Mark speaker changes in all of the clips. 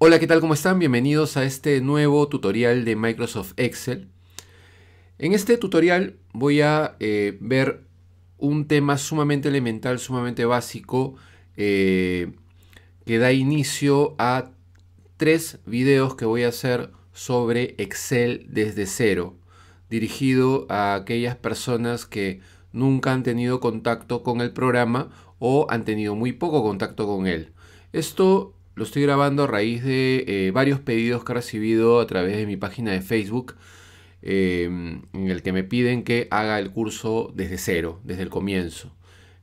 Speaker 1: Hola, ¿qué tal? ¿Cómo están? Bienvenidos a este nuevo tutorial de Microsoft Excel. En este tutorial voy a eh, ver un tema sumamente elemental, sumamente básico, eh, que da inicio a tres videos que voy a hacer sobre Excel desde cero, dirigido a aquellas personas que nunca han tenido contacto con el programa o han tenido muy poco contacto con él. Esto lo estoy grabando a raíz de eh, varios pedidos que he recibido a través de mi página de Facebook, em, en el que me piden que haga el curso desde cero, desde el comienzo.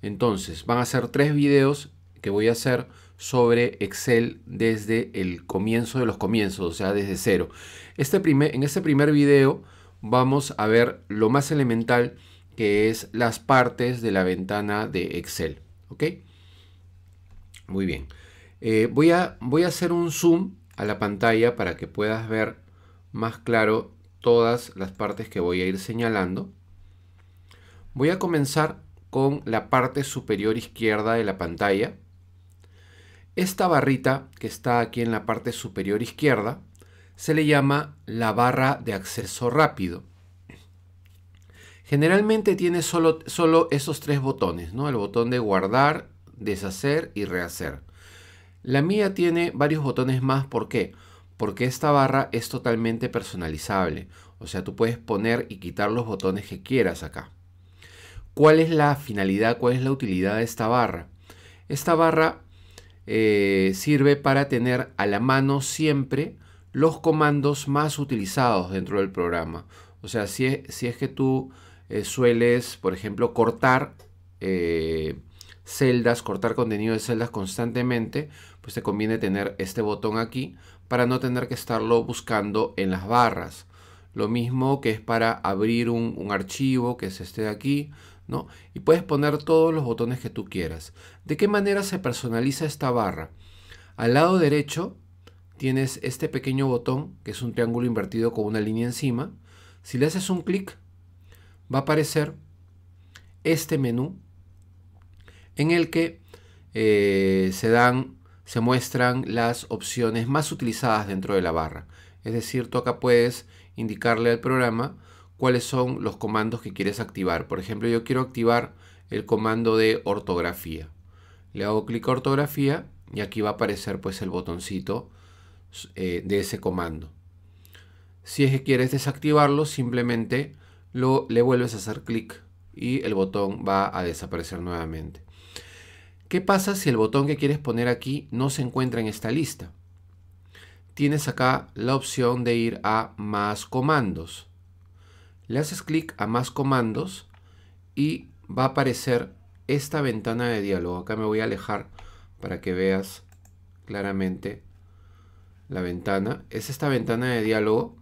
Speaker 1: Entonces, van a ser tres videos que voy a hacer sobre Excel desde el comienzo de los comienzos, o sea, desde cero. Este en este primer video vamos a ver lo más elemental que es las partes de la ventana de Excel. Muy bien. Eh, voy, a, voy a hacer un zoom a la pantalla para que puedas ver más claro todas las partes que voy a ir señalando. Voy a comenzar con la parte superior izquierda de la pantalla. Esta barrita que está aquí en la parte superior izquierda se le llama la barra de acceso rápido. Generalmente tiene solo, esos tres botones, ¿no? el botón de guardar, deshacer y rehacer. La mía tiene varios botones más, ¿por qué? Porque esta barra es totalmente personalizable, o sea, tú puedes poner y quitar los botones que quieras acá. ¿Cuál es la finalidad, cuál es la utilidad de esta barra? Esta barra eh, sirve para tener a la mano siempre los comandos más utilizados dentro del programa. O sea, si es, que tú eh, sueles, por ejemplo, cortar eh, celdas, cortar contenido de celdas constantemente, pues te conviene tener este botón aquí para no tener que estarlo buscando en las barras. Lo mismo que es para abrir un, archivo, que es este de aquí, ¿no? Y puedes poner todos los botones que tú quieras. ¿De qué manera se personaliza esta barra? Al lado derecho tienes este pequeño botón, que es un triángulo invertido con una línea encima. Si le haces un clic, va a aparecer este menú en el que eh, se dan se muestran las opciones más utilizadas dentro de la barra. Es decir, tú acá puedes indicarle al programa cuáles son los comandos que quieres activar. Por ejemplo, yo quiero activar el comando de ortografía. Le hago clic a ortografía y aquí va a aparecer pues el botoncito eh, de ese comando. Si es que quieres desactivarlo, simplemente lo, le vuelves a hacer clic y el botón va a desaparecer nuevamente. ¿Qué pasa si el botón que quieres poner aquí no se encuentra en esta lista? Tienes acá la opción de ir a más comandos. Le haces clic a más comandos y va a aparecer esta ventana de diálogo. Acá me voy a alejar para que veas claramente la ventana. Es esta ventana de diálogo.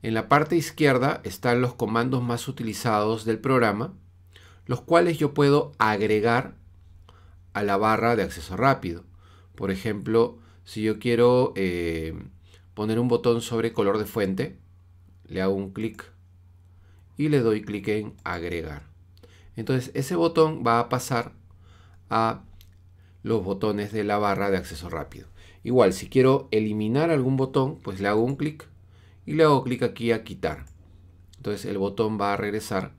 Speaker 1: En la parte izquierda están los comandos más utilizados del programa, los cuales yo puedo agregar a la barra de acceso rápido. Por ejemplo, si yo quiero eh, poner un botón sobre color de fuente, le hago un clic y le doy clic en agregar. Entonces ese botón va a pasar a los botones de la barra de acceso rápido. Igual, si quiero eliminar algún botón, pues le hago un clic y le hago clic aquí a quitar. Entonces el botón va a regresar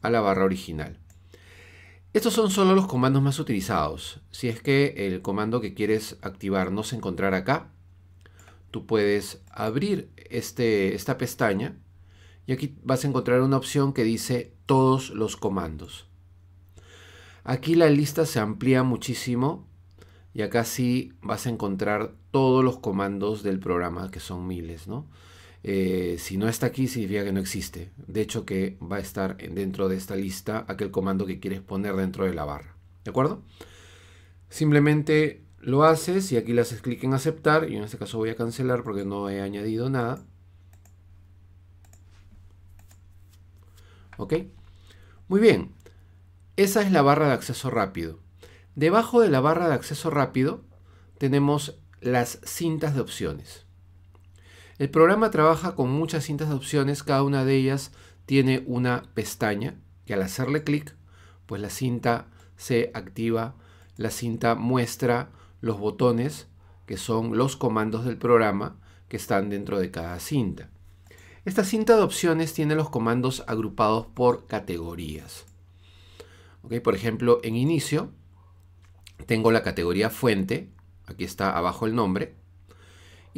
Speaker 1: a la barra original. Estos son solo los comandos más utilizados. Si es que el comando que quieres activar no se encontrará acá, tú puedes abrir este, esta pestaña y aquí vas a encontrar una opción que dice todos los comandos. Aquí la lista se amplía muchísimo y acá sí vas a encontrar todos los comandos del programa que son miles, ¿no? Eh, si no está aquí, significa que no existe. De hecho, que va a estar dentro de esta lista aquel comando que quieres poner dentro de la barra. ¿De acuerdo? Simplemente lo haces y aquí le haces clic en aceptar. Y en este caso voy a cancelar porque no he añadido nada. ¿Ok? Muy bien. Esa es la barra de acceso rápido. Debajo de la barra de acceso rápido tenemos las cintas de opciones. El programa trabaja con muchas cintas de opciones, cada una de ellas tiene una pestaña que al hacerle clic, pues la cinta se activa, la cinta muestra los botones que son los comandos del programa que están dentro de cada cinta. Esta cinta de opciones tiene los comandos agrupados por categorías. Por ejemplo, en inicio tengo la categoría fuente, aquí está abajo el nombre,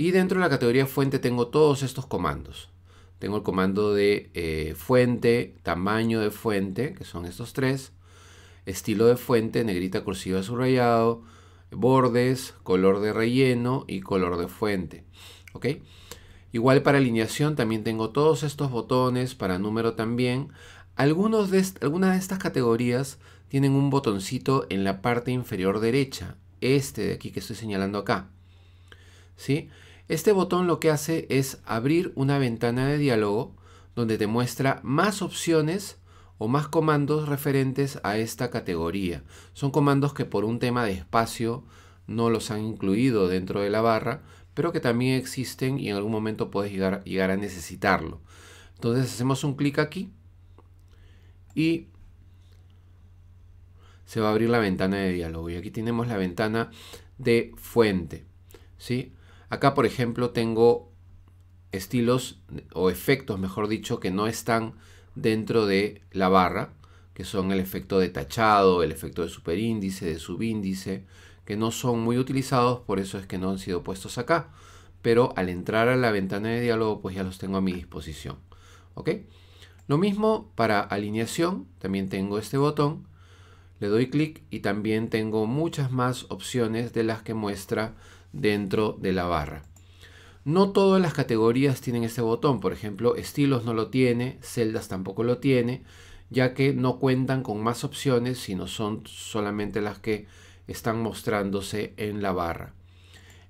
Speaker 1: y dentro de la categoría fuente tengo todos estos comandos. Tengo el comando de eh, fuente, tamaño de fuente, que son estos tres, estilo de fuente, negrita cursiva subrayado, bordes, color de relleno y color de fuente. Igual para alineación también tengo todos estos botones, para número también. Algunos de algunas de estas categorías tienen un botoncito en la parte inferior derecha, este de aquí que estoy señalando acá. ¿Sí? Este botón lo que hace es abrir una ventana de diálogo donde te muestra más opciones o más comandos referentes a esta categoría. Son comandos que por un tema de espacio no los han incluido dentro de la barra, pero que también existen y en algún momento puedes llegar, a necesitarlo. Entonces hacemos un clic aquí y se va a abrir la ventana de diálogo. Y aquí tenemos la ventana de fuente. ¿sí? Acá, por ejemplo, tengo estilos o efectos, mejor dicho, que no están dentro de la barra, que son el efecto de tachado, el efecto de superíndice, de subíndice, que no son muy utilizados, por eso es que no han sido puestos acá. Pero al entrar a la ventana de diálogo, pues ya los tengo a mi disposición. ¿Ok? Lo mismo para alineación, también tengo este botón, le doy clic y también tengo muchas más opciones de las que muestra dentro de la barra. No todas las categorías tienen ese botón, por ejemplo, estilos no lo tiene, celdas tampoco lo tiene, ya que no cuentan con más opciones, sino son solamente las que están mostrándose en la barra.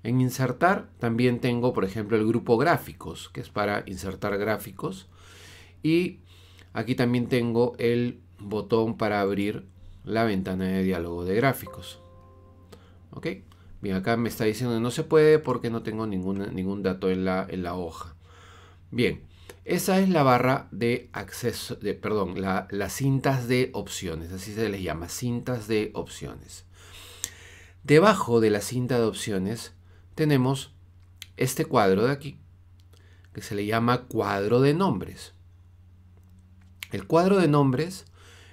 Speaker 1: En insertar también tengo, por ejemplo, el grupo gráficos, que es para insertar gráficos. Y aquí también tengo el botón para abrir la ventana de diálogo de gráficos. Bien, acá me está diciendo que no se puede porque no tengo ningún ningún dato en la, en la hoja. Bien, esa es la barra de acceso, de, perdón, las cintas de opciones, así se les llama, cintas de opciones. Debajo de la cinta de opciones tenemos este cuadro de aquí, que se le llama cuadro de nombres. El cuadro de nombres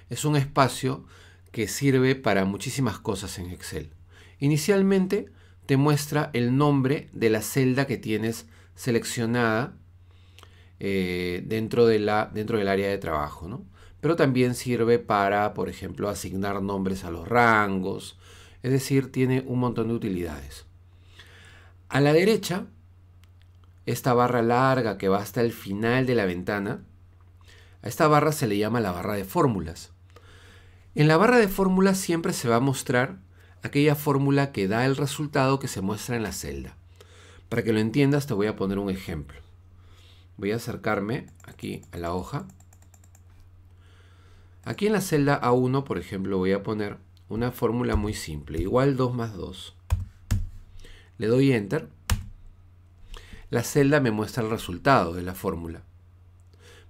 Speaker 1: es un espacio que sirve para muchísimas cosas en Excel. Inicialmente te muestra el nombre de la celda que tienes seleccionada eh, dentro, dentro del área de trabajo, pero también sirve para, por ejemplo, asignar nombres a los rangos, es decir, tiene un montón de utilidades. A la derecha, esta barra larga que va hasta el final de la ventana, a esta barra se le llama la barra de fórmulas. En la barra de fórmulas siempre se va a mostrar aquella fórmula que da el resultado que se muestra en la celda. Para que lo entiendas te voy a poner un ejemplo. Voy a acercarme aquí a la hoja. Aquí en la celda A1, por ejemplo, voy a poner una fórmula muy simple. Igual 2 más 2. Le doy Enter. La celda me muestra el resultado de la fórmula.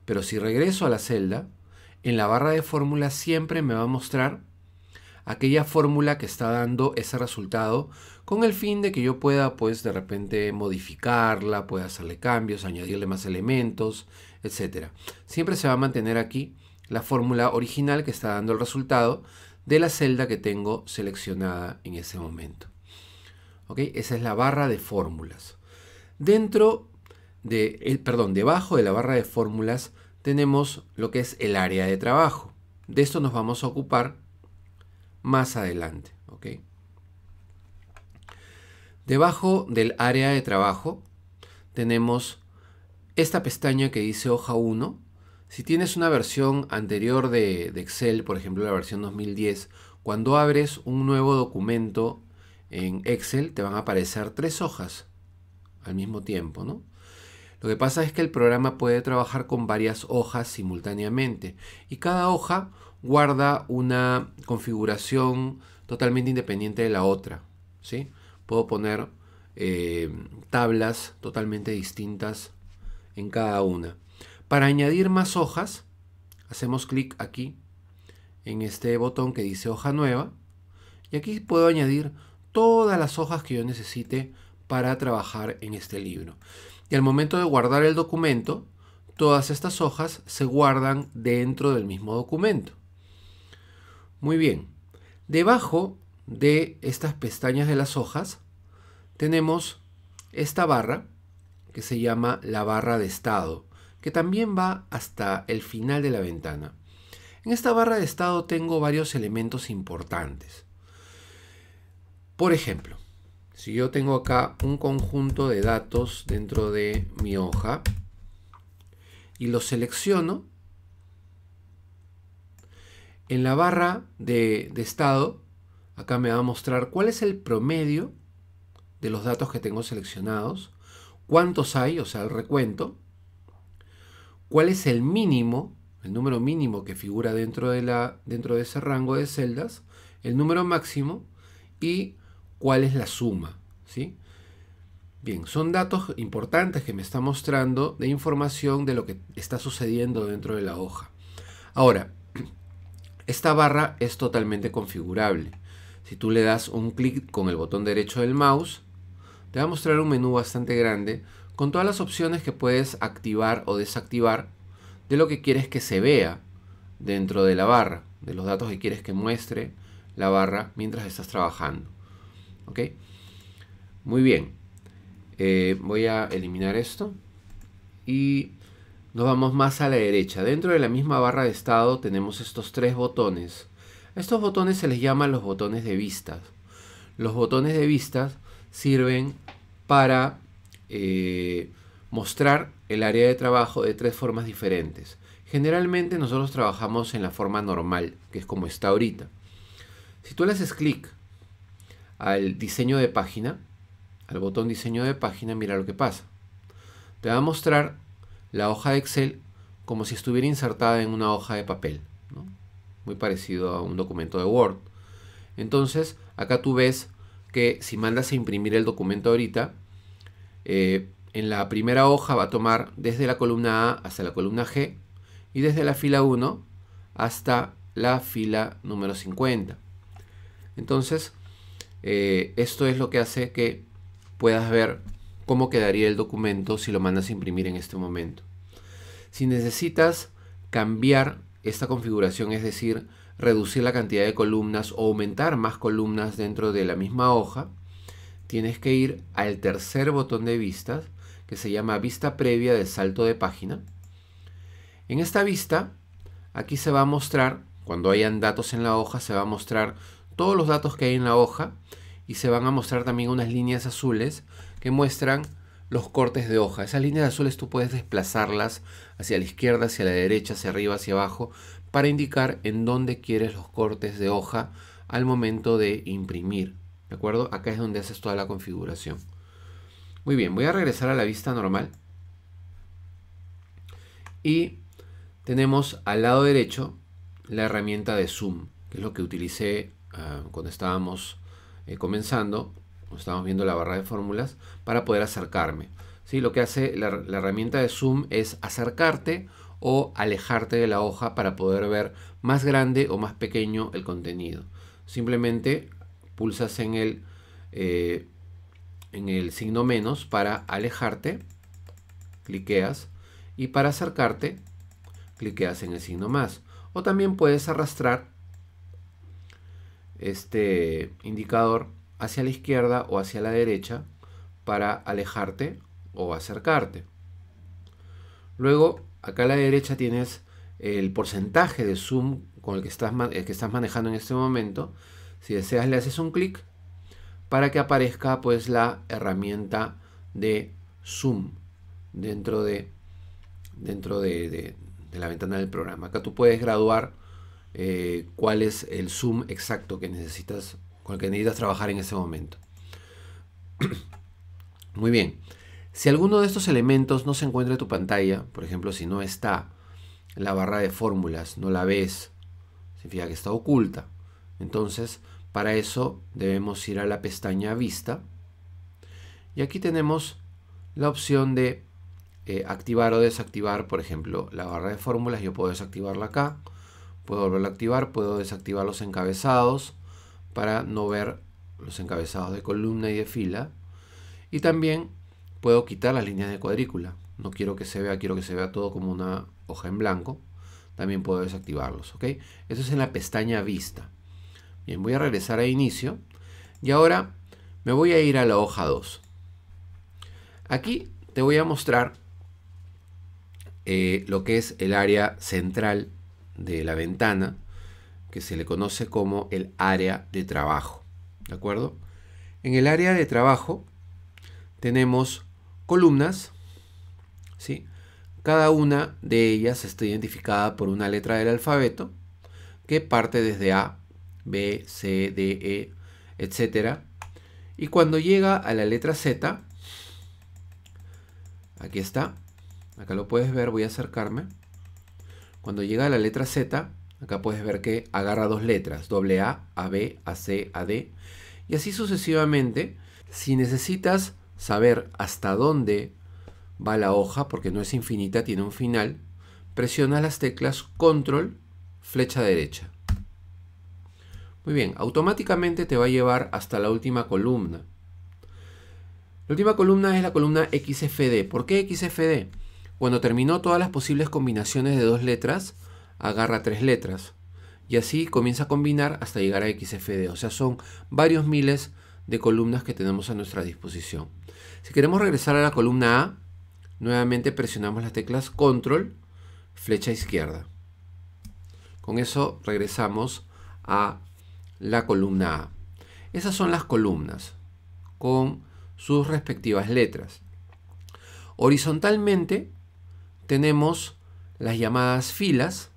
Speaker 1: Pero si regreso a la celda, en la barra de fórmula siempre me va a mostrar aquella fórmula que está dando ese resultado con el fin de que yo pueda pues de repente modificarla, pueda hacerle cambios, añadirle más elementos, etcétera Siempre se va a mantener aquí la fórmula original que está dando el resultado de la celda que tengo seleccionada en ese momento. ¿Ok? Esa es la barra de fórmulas. Dentro de, el, perdón, debajo de la barra de fórmulas tenemos lo que es el área de trabajo. De esto nos vamos a ocupar más adelante. Debajo del área de trabajo tenemos esta pestaña que dice hoja 1. Si tienes una versión anterior de, Excel, por ejemplo la versión 2010, cuando abres un nuevo documento en Excel te van a aparecer tres hojas al mismo tiempo, ¿no? Lo que pasa es que el programa puede trabajar con varias hojas simultáneamente y cada hoja guarda una configuración totalmente independiente de la otra. ¿sí? Puedo poner eh, tablas totalmente distintas en cada una. Para añadir más hojas, hacemos clic aquí en este botón que dice hoja nueva. Y aquí puedo añadir todas las hojas que yo necesite para trabajar en este libro. Y al momento de guardar el documento, todas estas hojas se guardan dentro del mismo documento. Muy bien. Debajo de estas pestañas de las hojas tenemos esta barra que se llama la barra de estado, que también va hasta el final de la ventana. En esta barra de estado tengo varios elementos importantes. Por ejemplo, si yo tengo acá un conjunto de datos dentro de mi hoja y lo selecciono, en la barra de, estado, acá me va a mostrar cuál es el promedio de los datos que tengo seleccionados, cuántos hay, o sea, el recuento, cuál es el mínimo, el número mínimo que figura dentro de, la, dentro de ese rango de celdas, el número máximo y cuál es la suma. ¿sí? Bien, son datos importantes que me está mostrando de información de lo que está sucediendo dentro de la hoja. Ahora, esta barra es totalmente configurable. Si tú le das un clic con el botón derecho del mouse, te va a mostrar un menú bastante grande con todas las opciones que puedes activar o desactivar de lo que quieres que se vea dentro de la barra, de los datos que quieres que muestre la barra mientras estás trabajando. ¿Ok? Muy bien. Eh, voy a eliminar esto y nos vamos más a la derecha. Dentro de la misma barra de estado tenemos estos tres botones. A estos botones se les llama los botones de vistas. Los botones de vistas sirven para eh, mostrar el área de trabajo de tres formas diferentes. Generalmente nosotros trabajamos en la forma normal, que es como está ahorita. Si tú le haces clic al diseño de página, al botón diseño de página, mira lo que pasa. Te va a mostrar la hoja de Excel como si estuviera insertada en una hoja de papel. Muy parecido a un documento de Word. Entonces, acá tú ves que si mandas a imprimir el documento ahorita, eh, en la primera hoja va a tomar desde la columna A hasta la columna G y desde la fila 1 hasta la fila número 50. Entonces, eh, esto es lo que hace que puedas ver cómo quedaría el documento si lo mandas a imprimir en este momento. Si necesitas cambiar esta configuración, es decir, reducir la cantidad de columnas o aumentar más columnas dentro de la misma hoja, tienes que ir al tercer botón de vistas que se llama vista previa de salto de página. En esta vista, aquí se va a mostrar, cuando hayan datos en la hoja, se va a mostrar todos los datos que hay en la hoja y se van a mostrar también unas líneas azules que muestran los cortes de hoja. Esas líneas azules tú puedes desplazarlas hacia la izquierda, hacia la derecha, hacia arriba, hacia abajo, para indicar en dónde quieres los cortes de hoja al momento de imprimir. ¿De acuerdo? Acá es donde haces toda la configuración. Muy bien, voy a regresar a la vista normal. Y tenemos al lado derecho la herramienta de zoom, que es lo que utilicé ah, cuando estábamos eh, comenzando, estamos viendo la barra de fórmulas, para poder acercarme. ¿sí? Lo que hace la, herramienta de zoom es acercarte o alejarte de la hoja para poder ver más grande o más pequeño el contenido. Simplemente pulsas en el, eh, en el signo menos para alejarte, cliqueas y para acercarte, cliqueas en el signo más. O también puedes arrastrar este indicador hacia la izquierda o hacia la derecha para alejarte o acercarte. Luego, acá a la derecha tienes el porcentaje de zoom con el que estás, que estás manejando en este momento. Si deseas le haces un clic para que aparezca pues la herramienta de zoom dentro de dentro de, la ventana del programa. Acá tú puedes graduar eh, cuál es el zoom exacto que necesitas, con el que necesitas trabajar en ese momento. Muy bien. Si alguno de estos elementos no se encuentra en tu pantalla, por ejemplo, si no está la barra de fórmulas, no la ves, significa que está oculta. Entonces, para eso debemos ir a la pestaña Vista. Y aquí tenemos la opción de eh, activar o desactivar, por ejemplo, la barra de fórmulas. Yo puedo desactivarla acá Puedo volverlo a activar, puedo desactivar los encabezados para no ver los encabezados de columna y de fila. Y también puedo quitar las líneas de cuadrícula. No quiero que se vea, quiero que se vea todo como una hoja en blanco. También puedo desactivarlos, ¿ok? Eso es en la pestaña Vista. Bien, voy a regresar a Inicio. Y ahora me voy a ir a la hoja 2. Aquí te voy a mostrar eh, lo que es el área central de la ventana, que se le conoce como el área de trabajo. ¿De acuerdo? En el área de trabajo tenemos columnas, ¿sí? Cada una de ellas está identificada por una letra del alfabeto que parte desde A, B, C, D, E, etc. Y cuando llega a la letra Z, aquí está, acá lo puedes ver, voy a acercarme, cuando llega a la letra Z, acá puedes ver que agarra dos letras, doble A, AB, AC, AD, y así sucesivamente. Si necesitas saber hasta dónde va la hoja, porque no es infinita, tiene un final, presiona las teclas control, flecha derecha. Muy bien, automáticamente te va a llevar hasta la última columna. La última columna es la columna XFD. ¿Por qué XFD? Cuando terminó todas las posibles combinaciones de dos letras, agarra tres letras. Y así comienza a combinar hasta llegar a XFD. O sea, son varios miles de columnas que tenemos a nuestra disposición. Si queremos regresar a la columna A, nuevamente presionamos las teclas Control, flecha izquierda. Con eso regresamos a la columna A. Esas son las columnas con sus respectivas letras. Horizontalmente tenemos las llamadas filas,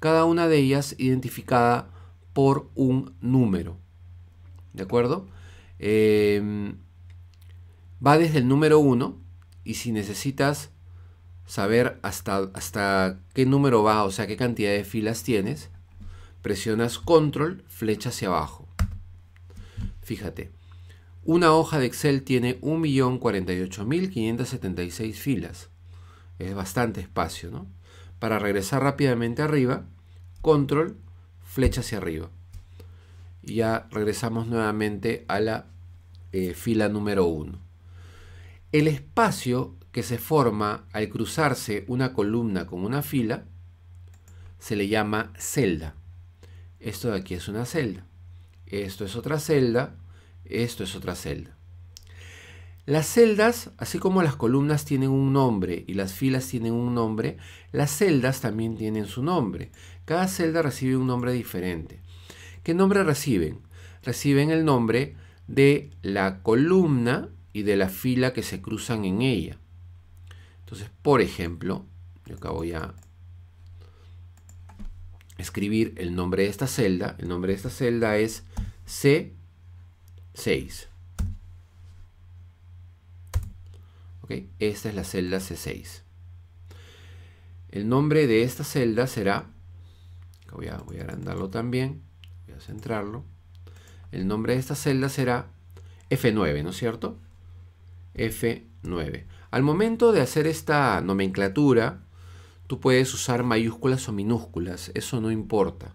Speaker 1: cada una de ellas identificada por un número. ¿De acuerdo? Em, va desde el número 1 y si necesitas saber hasta, hasta qué número va, o sea, qué cantidad de filas tienes, presionas control, flecha hacia abajo. Fíjate, una hoja de Excel tiene 1.048.576 filas. Es bastante espacio. ¿no? Para regresar rápidamente arriba, control, flecha hacia arriba. Y ya regresamos nuevamente a la eh, fila número 1. El espacio que se forma al cruzarse una columna con una fila se le llama celda. Esto de aquí es una celda. Esto es otra celda. Esto es otra celda. Las celdas, así como las columnas tienen un nombre y las filas tienen un nombre, las celdas también tienen su nombre. Cada celda recibe un nombre diferente. ¿Qué nombre reciben? Reciben el nombre de la columna y de la fila que se cruzan en ella. Entonces, por ejemplo, yo acá voy a escribir el nombre de esta celda. El nombre de esta celda es C6. Esta es la celda C6. El nombre de esta celda será, voy a, agrandarlo también, voy a centrarlo. El nombre de esta celda será F9, ¿no es cierto? F9. Al momento de hacer esta nomenclatura, tú puedes usar mayúsculas o minúsculas, eso no importa.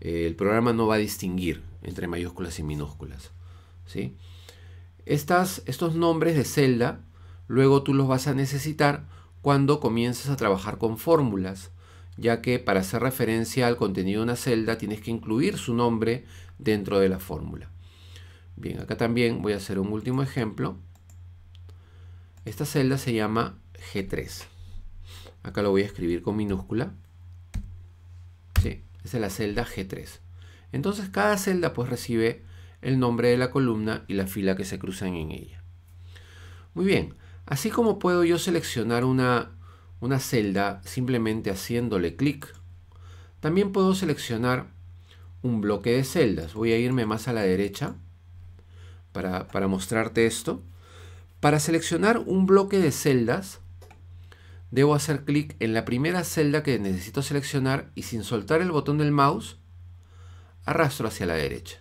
Speaker 1: Eh, el programa no va a distinguir entre mayúsculas y minúsculas. ¿sí? Estas, estos nombres de celda Luego tú los vas a necesitar cuando comiences a trabajar con fórmulas, ya que para hacer referencia al contenido de una celda tienes que incluir su nombre dentro de la fórmula. Bien, acá también voy a hacer un último ejemplo. Esta celda se llama G3. Acá lo voy a escribir con minúscula. Sí, esa es la celda G3. Entonces cada celda pues recibe el nombre de la columna y la fila que se cruzan en ella. Muy bien, Así como puedo yo seleccionar una, celda simplemente haciéndole clic, también puedo seleccionar un bloque de celdas. Voy a irme más a la derecha para, para mostrarte esto. Para seleccionar un bloque de celdas, debo hacer clic en la primera celda que necesito seleccionar y sin soltar el botón del mouse, arrastro hacia la derecha.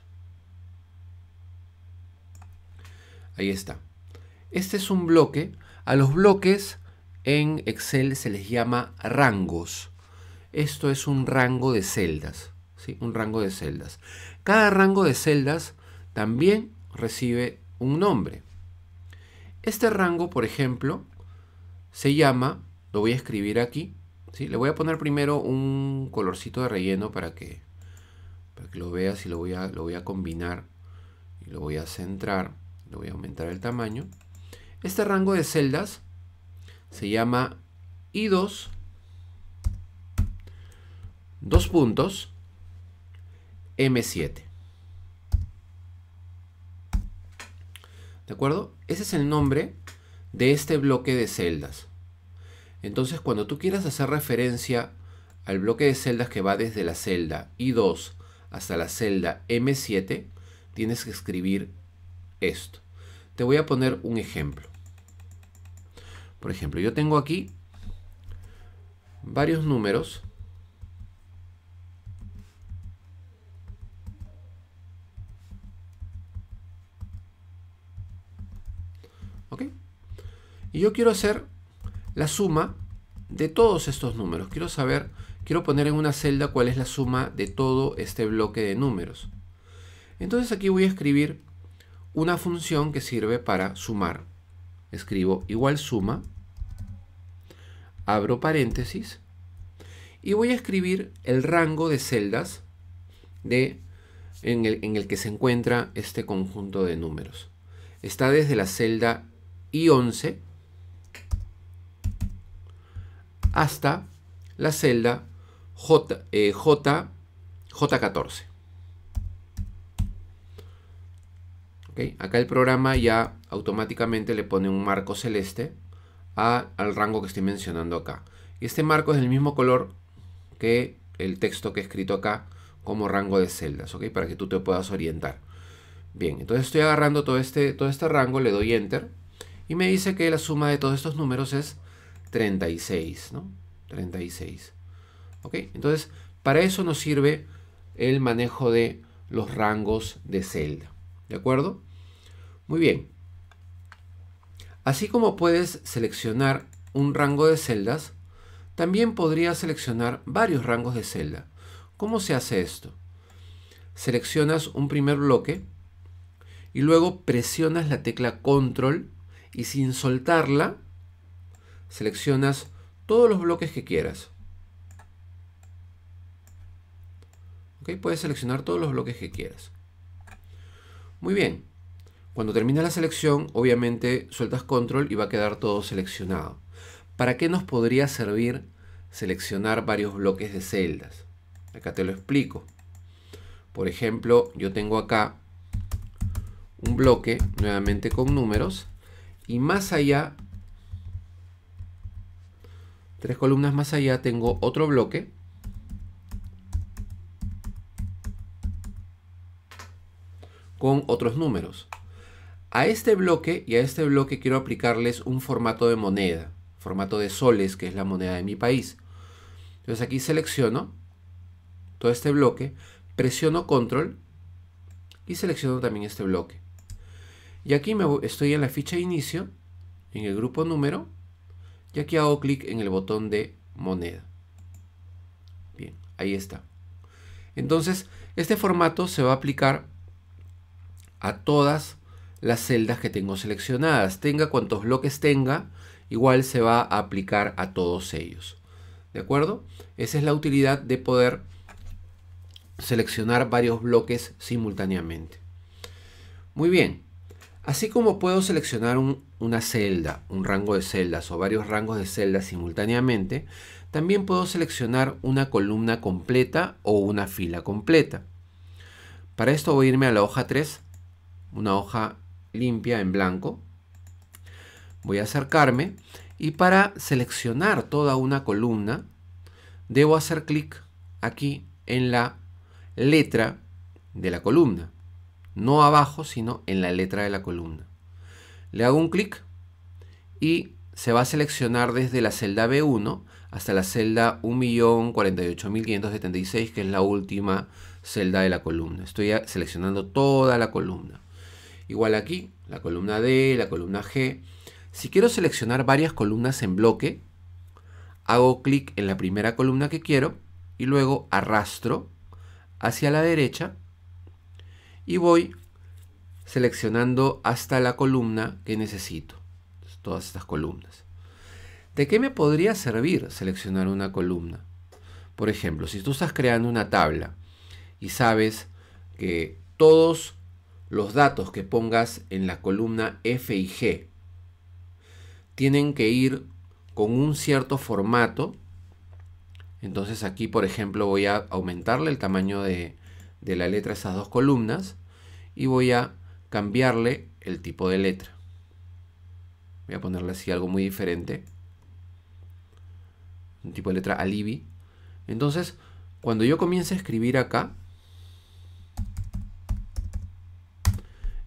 Speaker 1: Ahí está. Este es un bloque. A los bloques en Excel se les llama rangos. Esto es un rango de celdas. ¿sí? Un rango de celdas. Cada rango de celdas también recibe un nombre. Este rango, por ejemplo, se llama, lo voy a escribir aquí, ¿sí? le voy a poner primero un colorcito de relleno para que, lo veas y lo voy, a, lo voy a combinar y lo voy a centrar, le voy a aumentar el tamaño. Este rango de celdas se llama I2, dos puntos, M7. ¿De acuerdo? Ese es el nombre de este bloque de celdas. Entonces, cuando tú quieras hacer referencia al bloque de celdas que va desde la celda I2 hasta la celda M7, tienes que escribir esto. Te voy a poner un ejemplo. Por ejemplo, yo tengo aquí varios números. ¿Ok? Y yo quiero hacer la suma de todos estos números. Quiero saber, quiero poner en una celda cuál es la suma de todo este bloque de números. Entonces aquí voy a escribir una función que sirve para sumar. Escribo igual suma, abro paréntesis y voy a escribir el rango de celdas de, en, el, que se encuentra este conjunto de números. Está desde la celda I11 hasta la celda J, eh, J, J14. Acá el programa ya automáticamente le pone un marco celeste al rango que estoy mencionando acá. Y este marco es del mismo color que el texto que he escrito acá como rango de celdas, Para que tú te puedas orientar. Bien, entonces estoy agarrando todo este, todo este rango, le doy Enter, y me dice que la suma de todos estos números es 36, ¿no? 36. ¿Ok? Entonces, para eso nos sirve el manejo de los rangos de celda. ¿De acuerdo? Muy bien. Así como puedes seleccionar un rango de celdas, también podrías seleccionar varios rangos de celda. ¿Cómo se hace esto? Seleccionas un primer bloque y luego presionas la tecla control y sin soltarla seleccionas todos los bloques que quieras. Puedes seleccionar todos los bloques que quieras. Muy bien. Cuando termina la selección, obviamente sueltas control y va a quedar todo seleccionado. ¿Para qué nos podría servir seleccionar varios bloques de celdas? Acá te lo explico. Por ejemplo, yo tengo acá un bloque, nuevamente con números, y más allá, tres columnas más allá, tengo otro bloque con otros números. A este bloque y a este bloque quiero aplicarles un formato de moneda, formato de soles, que es la moneda de mi país. Entonces aquí selecciono todo este bloque, presiono control y selecciono también este bloque. Y aquí estoy en la ficha de inicio, en el grupo número, y aquí hago clic en el botón de moneda. Bien, ahí está. Entonces, este formato se va a aplicar a todas las celdas que tengo seleccionadas. Tenga cuantos bloques tenga, igual se va a aplicar a todos ellos. ¿De acuerdo? Esa es la utilidad de poder seleccionar varios bloques simultáneamente. Muy bien. Así como puedo seleccionar una celda, un rango de celdas o varios rangos de celdas simultáneamente, también puedo seleccionar una columna completa o una fila completa. Para esto voy a irme a la hoja 3 una hoja limpia en blanco. Voy a acercarme y para seleccionar toda una columna debo hacer clic aquí en la letra de la columna. No abajo, sino en la letra de la columna. Le hago un clic y se va a seleccionar desde la celda B1 hasta la celda 1.048.576, que es la última celda de la columna. Estoy seleccionando toda la columna. Igual aquí, la columna D, la columna G. Si quiero seleccionar varias columnas en bloque, hago clic en la primera columna que quiero y luego arrastro hacia la derecha y voy seleccionando hasta la columna que necesito. Todas estas columnas. ¿De qué me podría servir seleccionar una columna? Por ejemplo, si tú estás creando una tabla y sabes que todos los datos que pongas en la columna F y G tienen que ir con un cierto formato. Entonces aquí, por ejemplo, voy a aumentarle el tamaño de, la letra a esas dos columnas y voy a cambiarle el tipo de letra. Voy a ponerle así algo muy diferente. Un tipo de letra alibi. Entonces, cuando yo comience a escribir acá,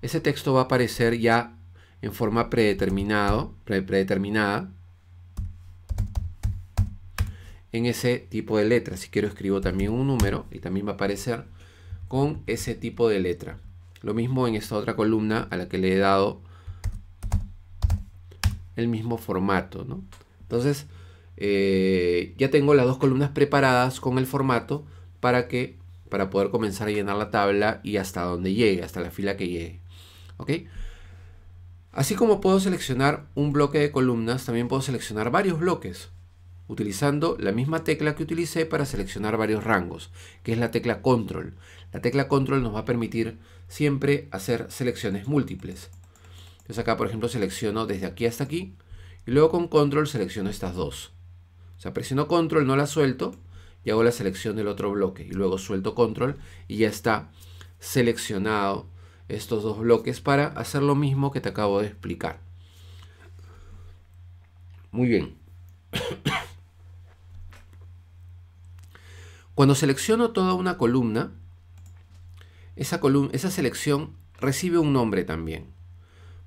Speaker 1: ese texto va a aparecer ya en forma predeterminado, predeterminada en ese tipo de letra. Si quiero escribo también un número y también va a aparecer con ese tipo de letra. Lo mismo en esta otra columna a la que le he dado el mismo formato. Entonces eh, ya tengo las dos columnas preparadas con el formato para que para poder comenzar a llenar la tabla y hasta donde llegue, hasta la fila que llegue. Así como puedo seleccionar un bloque de columnas, también puedo seleccionar varios bloques utilizando la misma tecla que utilicé para seleccionar varios rangos, que es la tecla control. La tecla control nos va a permitir siempre hacer selecciones múltiples. Entonces acá por ejemplo selecciono desde aquí hasta aquí y luego con control selecciono estas dos. O sea, presiono control, no la suelto y hago la selección del otro bloque y luego suelto control y ya está seleccionado estos dos bloques para hacer lo mismo que te acabo de explicar. Muy bien. Cuando selecciono toda una columna, esa, esa selección recibe un nombre también.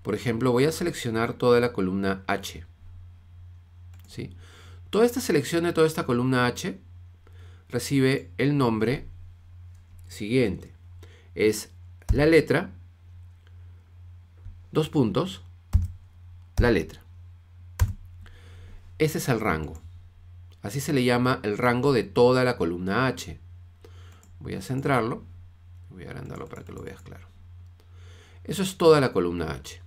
Speaker 1: Por ejemplo, voy a seleccionar toda la columna H. ¿Sí? Toda esta selección de toda esta columna H recibe el nombre siguiente. Es la letra, dos puntos, la letra. Ese es el rango. Así se le llama el rango de toda la columna H. Voy a centrarlo. Voy a agrandarlo para que lo veas claro. Eso es toda la columna H.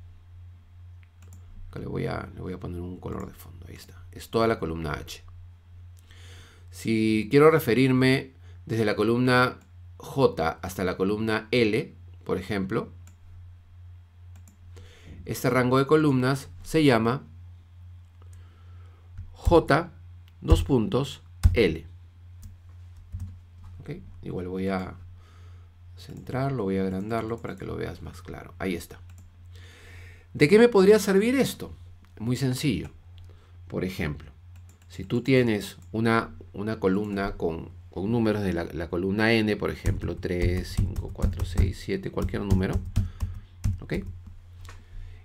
Speaker 1: Acá le voy a, le voy a poner un color de fondo. Ahí está. Es toda la columna H. Si quiero referirme desde la columna J hasta la columna L, por ejemplo, este rango de columnas se llama J, dos puntos, L. Igual voy a centrarlo, voy a agrandarlo para que lo veas más claro. Ahí está. ¿De qué me podría servir esto? Muy sencillo. Por ejemplo, si tú tienes una, una columna con números de la, columna n, por ejemplo, 3, 5, 4, 6, 7, cualquier número. ¿Ok?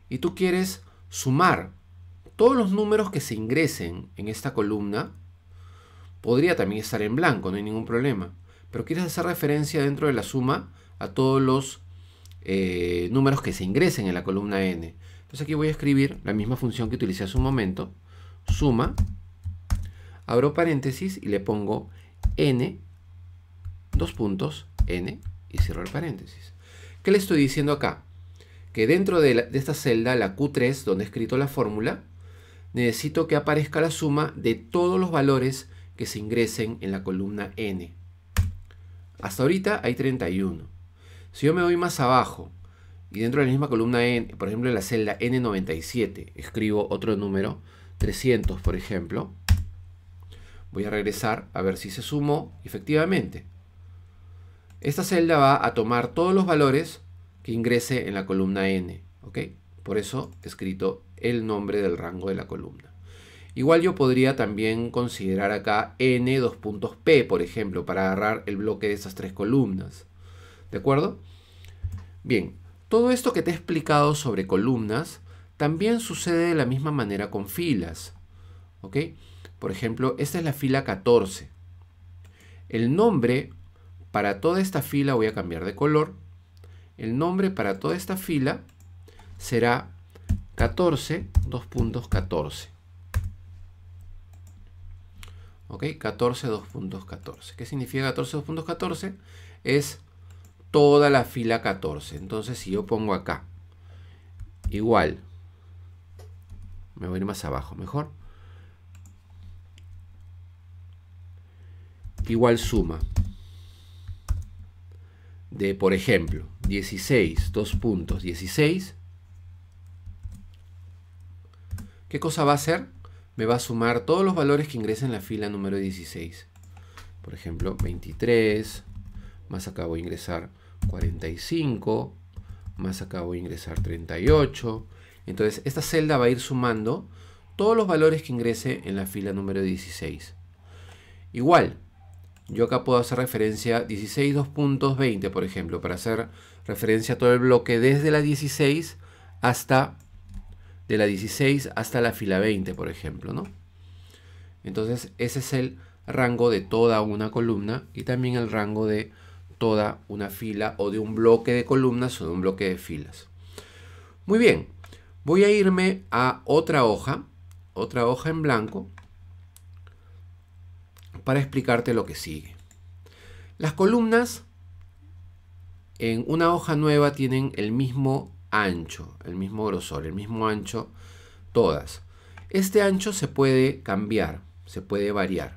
Speaker 1: Y tú quieres sumar todos los números que se ingresen en esta columna. Podría también estar en blanco, no hay ningún problema. Pero quieres hacer referencia dentro de la suma a todos los eh, números que se ingresen en la columna n. Entonces aquí voy a escribir la misma función que utilicé hace un momento. Suma, abro paréntesis y le pongo n, dos puntos, n, y cierro el paréntesis. ¿Qué le estoy diciendo acá? Que dentro de, esta celda, la Q3, donde he escrito la fórmula, necesito que aparezca la suma de todos los valores que se ingresen en la columna n. Hasta ahorita hay 31. Si yo me voy más abajo y dentro de la misma columna n, por ejemplo en la celda n97, escribo otro número, 300 por ejemplo, Voy a regresar a ver si se sumó. Efectivamente, esta celda va a tomar todos los valores que ingrese en la columna n. ¿ok? Por eso he escrito el nombre del rango de la columna. Igual yo podría también considerar acá n dos puntos p, por ejemplo, para agarrar el bloque de esas tres columnas. ¿De acuerdo? Bien, todo esto que te he explicado sobre columnas también sucede de la misma manera con filas. ¿Ok? Por ejemplo, esta es la fila 14. El nombre para toda esta fila, voy a cambiar de color, el nombre para toda esta fila será 14, ¿Ok? 14, ¿Qué significa 14, Es toda la fila 14. Entonces, si yo pongo acá, igual, me voy a ir más abajo, mejor. igual suma de, por ejemplo, 16, 2 puntos, 16. ¿Qué cosa va a hacer? Me va a sumar todos los valores que ingresen en la fila número 16. Por ejemplo, 23, más acá voy a ingresar 45, más acá voy a ingresar 38. Entonces, esta celda va a ir sumando todos los valores que ingrese en la fila número 16. Igual, yo acá puedo hacer referencia 16, por ejemplo, para hacer referencia a todo el bloque desde la 16 hasta de la hasta la fila 20, por ejemplo, ¿no? Entonces, ese es el rango de toda una columna y también el rango de toda una fila o de un bloque de columnas o de un bloque de filas. Muy bien, voy a irme a otra hoja, otra hoja en blanco para explicarte lo que sigue. Las columnas en una hoja nueva tienen el mismo ancho, el mismo grosor, el mismo ancho todas. Este ancho se puede cambiar, se puede variar.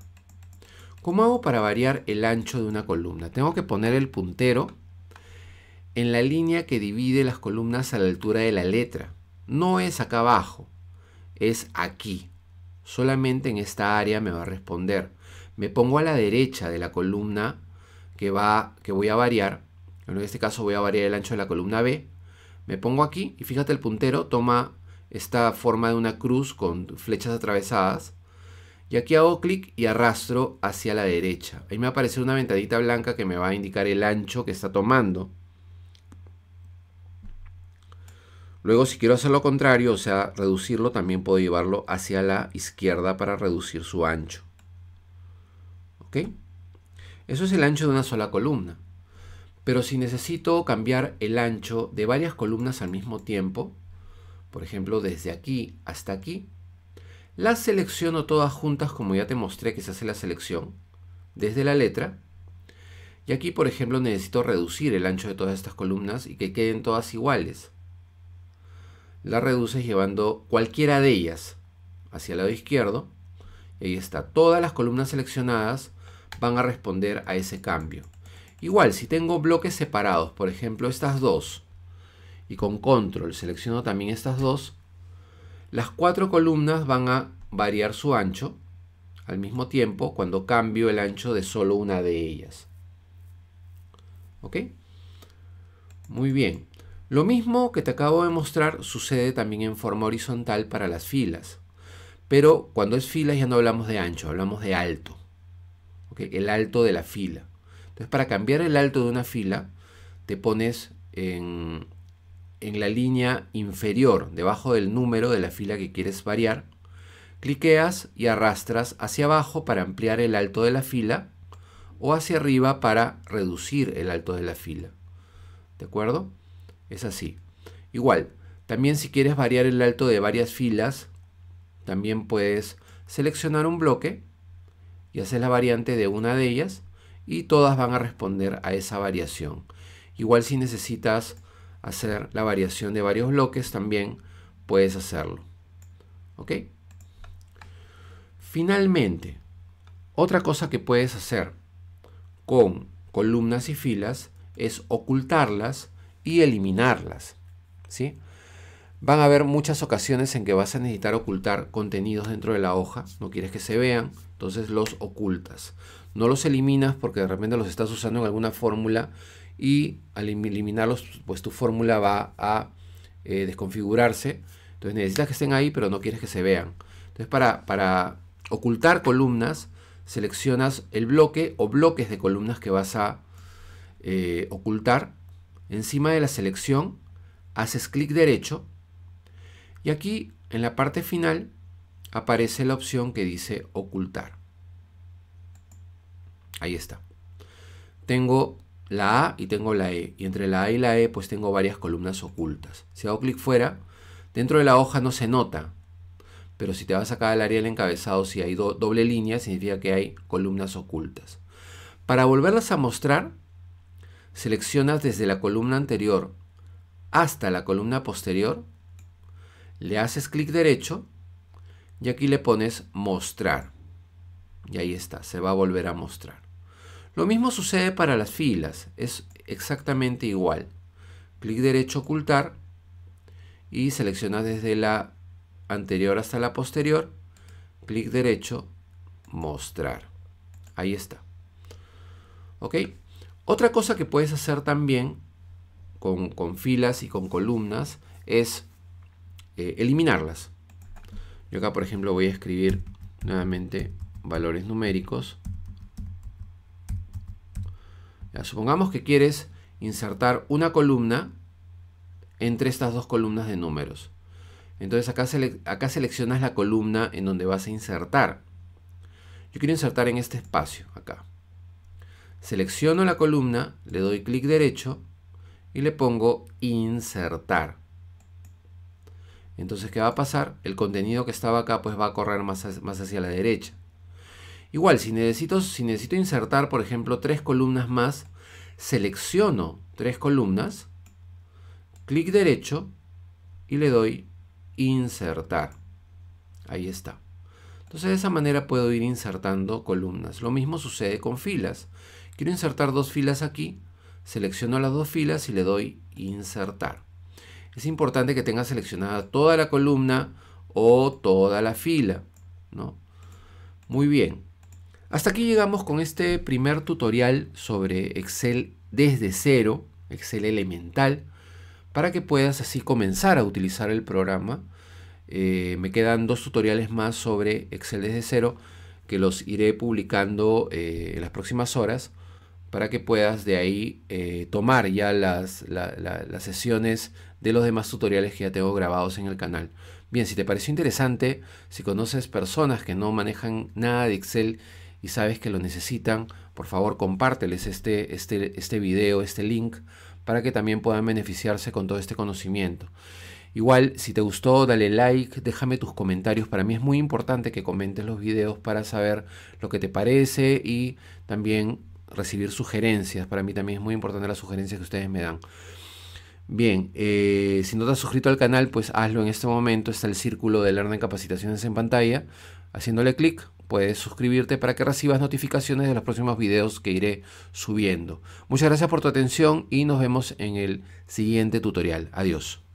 Speaker 1: ¿Cómo hago para variar el ancho de una columna? Tengo que poner el puntero en la línea que divide las columnas a la altura de la letra. No es acá abajo, es aquí. Solamente en esta área me va a responder me pongo a la derecha de la columna que, va, que voy a variar, en este caso voy a variar el ancho de la columna B, me pongo aquí y fíjate el puntero toma esta forma de una cruz con flechas atravesadas y aquí hago clic y arrastro hacia la derecha. Ahí me aparece una ventadita blanca que me va a indicar el ancho que está tomando. Luego si quiero hacer lo contrario, o sea, reducirlo, también puedo llevarlo hacia la izquierda para reducir su ancho. Eso es el ancho de una sola columna. Pero si necesito cambiar el ancho de varias columnas al mismo tiempo, por ejemplo desde aquí hasta aquí, las selecciono todas juntas como ya te mostré que se hace la selección desde la letra. Y aquí, por ejemplo, necesito reducir el ancho de todas estas columnas y que queden todas iguales. La reduces llevando cualquiera de ellas hacia el lado izquierdo. Y ahí está, todas las columnas seleccionadas van a responder a ese cambio. Igual, si tengo bloques separados, por ejemplo estas dos, y con control selecciono también estas dos, las cuatro columnas van a variar su ancho al mismo tiempo cuando cambio el ancho de solo una de ellas. ¿Ok? Muy bien. Lo mismo que te acabo de mostrar sucede también en forma horizontal para las filas. Pero cuando es fila ya no hablamos de ancho, hablamos de alto el alto de la fila. Entonces, para cambiar el alto de una fila, te pones en, en la línea inferior, debajo del número de la fila que quieres variar. Cliqueas y arrastras hacia abajo para ampliar el alto de la fila o hacia arriba para reducir el alto de la fila. ¿De acuerdo? Es así. Igual, también si quieres variar el alto de varias filas, también puedes seleccionar un bloque y haces la variante de una de ellas y todas van a responder a esa variación. Igual si necesitas hacer la variación de varios bloques también puedes hacerlo. ¿Ok? Finalmente, otra cosa que puedes hacer con columnas y filas es ocultarlas y eliminarlas. ¿sí? Van a haber muchas ocasiones en que vas a necesitar ocultar contenidos dentro de la hoja, no quieres que se vean. Entonces los ocultas. No los eliminas porque de repente los estás usando en alguna fórmula y al eliminarlos, pues tu fórmula va a eh, desconfigurarse. Entonces necesitas que estén ahí, pero no quieres que se vean. Entonces para, para ocultar columnas, seleccionas el bloque o bloques de columnas que vas a eh, ocultar. Encima de la selección, haces clic derecho. Y aquí, en la parte final, aparece la opción que dice ocultar. Ahí está. Tengo la A y tengo la E. Y entre la A y la E pues tengo varias columnas ocultas. Si hago clic fuera, dentro de la hoja no se nota. Pero si te vas acá al área del encabezado, si hay doble línea, significa que hay columnas ocultas. Para volverlas a mostrar, seleccionas desde la columna anterior hasta la columna posterior, le haces clic derecho y aquí le pones mostrar. Y ahí está, se va a volver a mostrar. Lo mismo sucede para las filas, es exactamente igual. Clic derecho ocultar y seleccionas desde la anterior hasta la posterior. Clic derecho, mostrar. Ahí está. ¿Ok? Otra cosa que puedes hacer también con, filas y con columnas es eh, eliminarlas. Yo acá, por ejemplo, voy a escribir nuevamente valores numéricos. supongamos que quieres insertar una columna entre estas dos columnas de números. Entonces acá, acá seleccionas la columna en donde vas a insertar. Yo quiero insertar en este espacio, acá. Selecciono la columna, le doy clic derecho y le pongo insertar. Entonces, ¿qué va a pasar? El contenido que estaba acá pues va a correr más, hacia la derecha. Igual, si necesito, si necesito insertar, por ejemplo, tres columnas más, selecciono tres columnas, clic derecho y le doy insertar. Ahí está. Entonces de esa manera puedo ir insertando columnas. Lo mismo sucede con filas. Quiero insertar dos filas aquí, selecciono las dos filas y le doy insertar es importante que tengas seleccionada toda la columna o toda la fila. ¿no? Muy bien. Hasta aquí llegamos con este primer tutorial sobre Excel desde cero, Excel elemental, para que puedas así comenzar a utilizar el programa. Eh, me quedan dos tutoriales más sobre Excel desde cero que los iré publicando eh, en las próximas horas para que puedas de ahí eh, tomar ya las, las sesiones de los demás tutoriales que ya tengo grabados en el canal. Bien, si te pareció interesante, si conoces personas que no manejan nada de Excel y sabes que lo necesitan, por favor compárteles este, este, este video, este link, para que también puedan beneficiarse con todo este conocimiento. Igual, si te gustó, dale like, déjame tus comentarios. Para mí es muy importante que comentes los videos para saber lo que te parece y también recibir sugerencias. Para mí también es muy importante las sugerencias que ustedes me dan. Bien, eh, si no te has suscrito al canal, pues hazlo en este momento. Está el círculo de en Capacitaciones en pantalla. Haciéndole clic, puedes suscribirte para que recibas notificaciones de los próximos videos que iré subiendo. Muchas gracias por tu atención y nos vemos en el siguiente tutorial. Adiós.